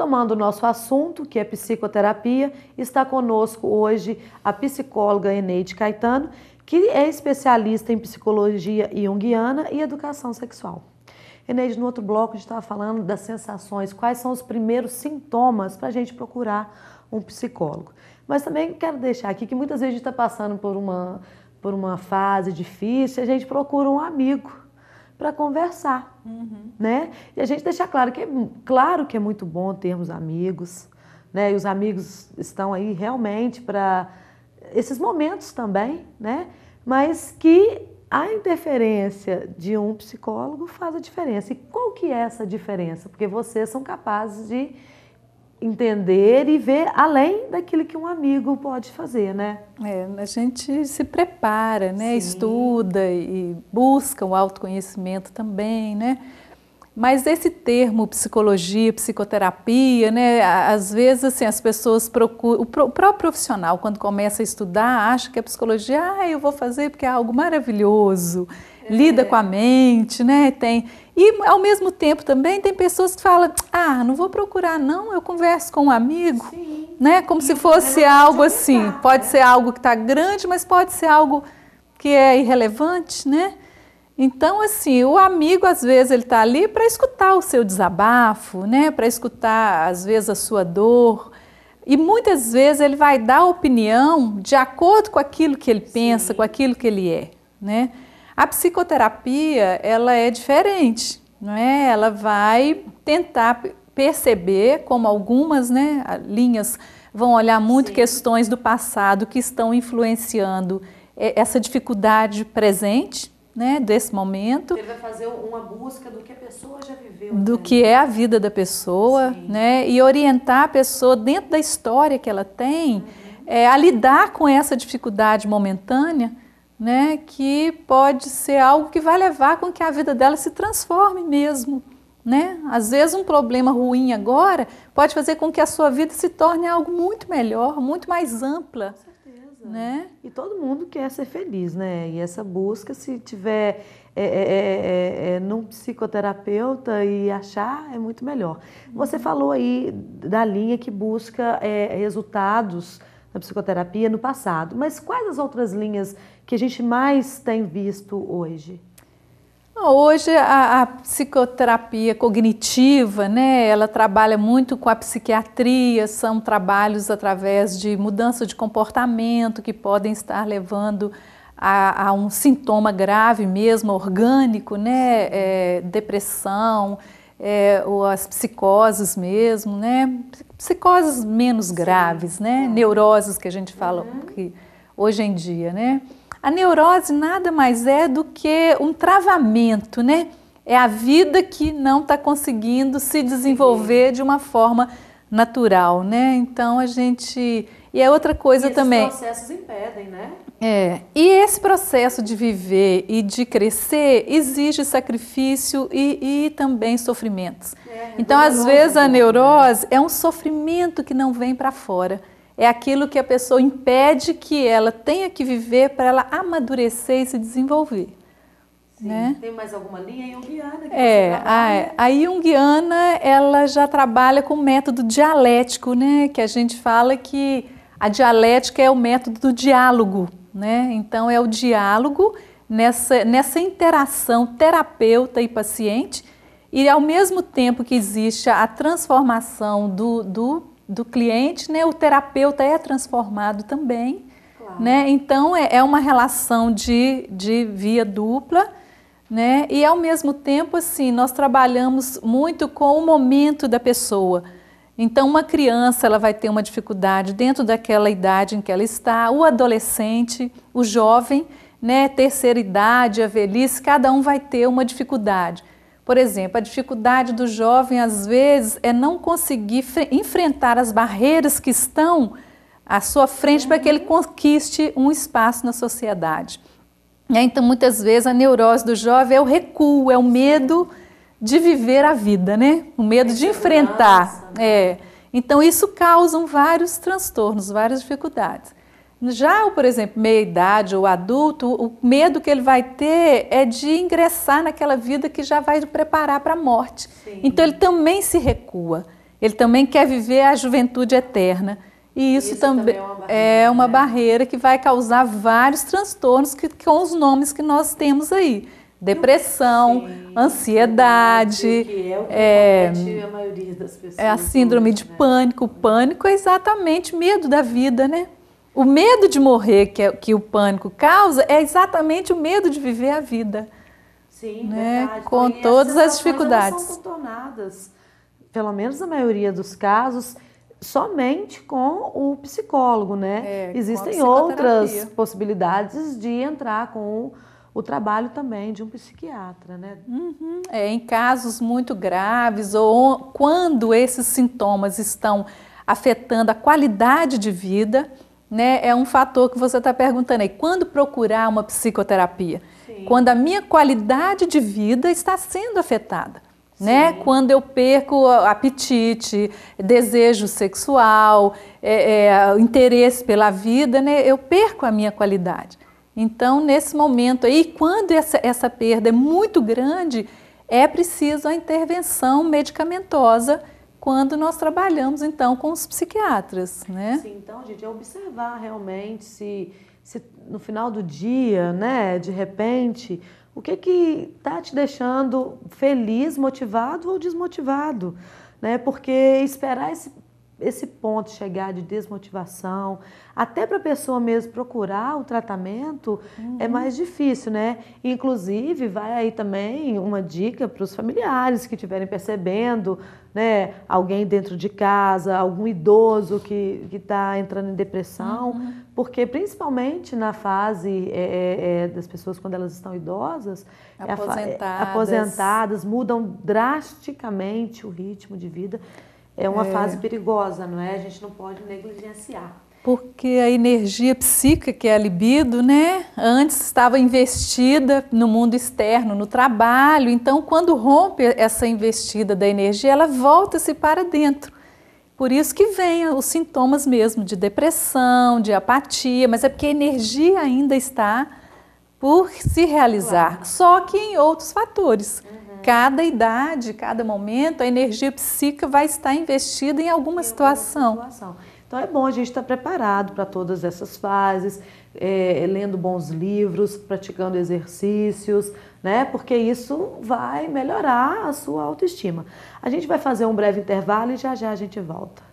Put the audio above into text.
Retomando o nosso assunto, que é psicoterapia, está conosco hoje a psicóloga Eneide Caetano, que é especialista em psicologia junguiana e educação sexual. Eneide, no outro bloco a gente estava falando das sensações, quais são os primeiros sintomas para a gente procurar um psicólogo. Mas também quero deixar aqui que muitas vezes a gente está passando por uma, por uma fase difícil, a gente procura um amigo para conversar, uhum. né? E a gente deixar claro que é claro que é muito bom termos amigos, né? E os amigos estão aí realmente para esses momentos também, né? Mas que a interferência de um psicólogo faz a diferença. E qual que é essa diferença? Porque vocês são capazes de entender e ver além daquilo que um amigo pode fazer, né? É, a gente se prepara, né? Sim. Estuda e busca o autoconhecimento também, né? Mas esse termo psicologia, psicoterapia, né, às vezes assim, as pessoas procuram, o próprio profissional quando começa a estudar acha que a psicologia, ah, eu vou fazer porque é algo maravilhoso, é. lida com a mente, né, tem... E ao mesmo tempo também tem pessoas que falam, ah, não vou procurar não, eu converso com um amigo, Sim. né, como Sim. se fosse é algo assim, pode ser algo que está grande, mas pode ser algo que é irrelevante, né? Então, assim, o amigo às vezes ele está ali para escutar o seu desabafo, né? Para escutar às vezes a sua dor. E muitas vezes ele vai dar opinião de acordo com aquilo que ele pensa, Sim. com aquilo que ele é, né? A psicoterapia, ela é diferente, não é? Ela vai tentar perceber como algumas, né, linhas vão olhar muito Sim. questões do passado que estão influenciando é, essa dificuldade presente, né, desse momento. Ele vai fazer uma busca do que a pessoa já viveu. Do né? que é a vida da pessoa, Sim. né? E orientar a pessoa dentro da história que ela tem uhum. é, a lidar com essa dificuldade momentânea, né? Que pode ser algo que vai levar com que a vida dela se transforme mesmo. Né? Às vezes um problema ruim agora pode fazer com que a sua vida se torne algo muito melhor, muito mais ampla. Sim. Né? E todo mundo quer ser feliz, né? E essa busca, se tiver é, é, é, é, é num psicoterapeuta e achar, é muito melhor. Uhum. Você falou aí da linha que busca é, resultados na psicoterapia no passado, mas quais as outras linhas que a gente mais tem visto hoje? Ah, hoje a, a, psicoterapia cognitiva, né, ela trabalha muito com a psiquiatria, são trabalhos através de mudança de comportamento que podem estar levando a, a um sintoma grave mesmo, orgânico, né, é, depressão, é, ou as psicoses mesmo, né, psicoses menos graves, né, neuroses que a gente fala uhum. que hoje em dia, né? A neurose nada mais é do que um travamento, né? É a vida que não está conseguindo se desenvolver de uma forma natural, né? Então a gente e é outra coisa também. Os processos impedem, né? É. E esse processo de viver e de crescer exige sacrifício e, e também sofrimentos. É, é então, às vezes, a né? neurose é um sofrimento que não vem para fora é aquilo que a pessoa impede que ela tenha que viver para ela amadurecer e se desenvolver. Sim. Né? Tem mais alguma linha junguiana? é, você trabalha? a, a junguiana ela já trabalha com o método dialético, né? que a gente fala que a dialética é o método do diálogo. Né? Então, é o diálogo nessa, nessa interação terapeuta e paciente, e ao mesmo tempo que existe a transformação do, do do cliente, né, o terapeuta é transformado também. Claro. Né? Então, é, é, uma relação de, de via dupla. Né? E, ao mesmo tempo, assim, nós trabalhamos muito com o momento da pessoa. Então, uma criança ela vai ter uma dificuldade dentro daquela idade em que ela está, o adolescente, o jovem, né, terceira idade, a velhice, cada um vai ter uma dificuldade. Por exemplo, a dificuldade do jovem às vezes é não conseguir enfrentar as barreiras que estão à sua frente para que ele uhum. conquiste um espaço na sociedade. Então, muitas vezes a neurose do jovem é o recuo, é o medo de viver a vida, né? O medo é de é enfrentar. Nossa, né? É. Então, isso causa vários transtornos, várias dificuldades. Já, por exemplo, meia-idade ou adulto, o medo que ele vai ter é de ingressar naquela vida que já vai preparar para a morte. Sim. Então ele também se recua, ele também quer viver a juventude eterna. E isso, isso também, é uma, barreira, é uma né? barreira, que vai causar vários transtornos que, com os nomes que nós temos aí. Depressão, Sim, ansiedade. Que é o que é, a maioria das pessoas. É a síndrome de né? pânico. O pânico é exatamente medo da vida, né? O medo de morrer que, é, que o pânico causa é exatamente o medo de viver a vida. Sim, né? Verdade. Com e todas as dificuldades. São contornadas, pelo menos na maioria dos casos, somente com o psicólogo, né? É, Existem outras possibilidades de entrar com o, o, trabalho também de um psiquiatra, né? Uhum. É, em casos muito graves ou quando esses sintomas estão afetando a qualidade de vida né, é um fator que você está perguntando aí. Quando procurar uma psicoterapia? Sim. Quando a minha qualidade de vida está sendo afetada. Né? Quando eu perco apetite, desejo sexual, é, é, interesse pela vida, né? eu perco a minha qualidade. Então, nesse momento aí, quando essa, essa perda é muito grande, é preciso a intervenção medicamentosa quando nós trabalhamos então com os psiquiatras, né? Sim, então gente é observar realmente se, se no final do dia, né, de repente, o que que tá te deixando feliz, motivado ou desmotivado, né? Porque esperar esse esse ponto chegar de desmotivação, até para a pessoa mesmo procurar o tratamento, é uhum. é mais difícil, né? Inclusive, vai aí também uma dica para os familiares que estiverem percebendo, né? Alguém dentro de casa, algum idoso que está entrando em depressão, uhum. porque principalmente na fase é, é, é das pessoas quando elas estão idosas, é aposentadas, é, aposentadas mudam drasticamente o ritmo de vida é uma é. fase perigosa, não é? A gente não pode negligenciar. Porque a energia psíquica, que é a libido, né? Antes estava investida no mundo externo, no trabalho. Então, quando rompe essa investida da energia, ela volta-se para dentro. Por isso que vem os sintomas mesmo de depressão, de apatia, mas é porque a energia ainda está por se realizar, claro. só que em outros fatores. Uhum. Cada idade, cada momento, a energia psíquica vai estar investida em alguma situação. Então é bom a gente estar preparado para todas essas fases, é, lendo bons livros, praticando exercícios, né? Porque isso vai melhorar a sua autoestima. A gente vai fazer um breve intervalo e já já a gente volta.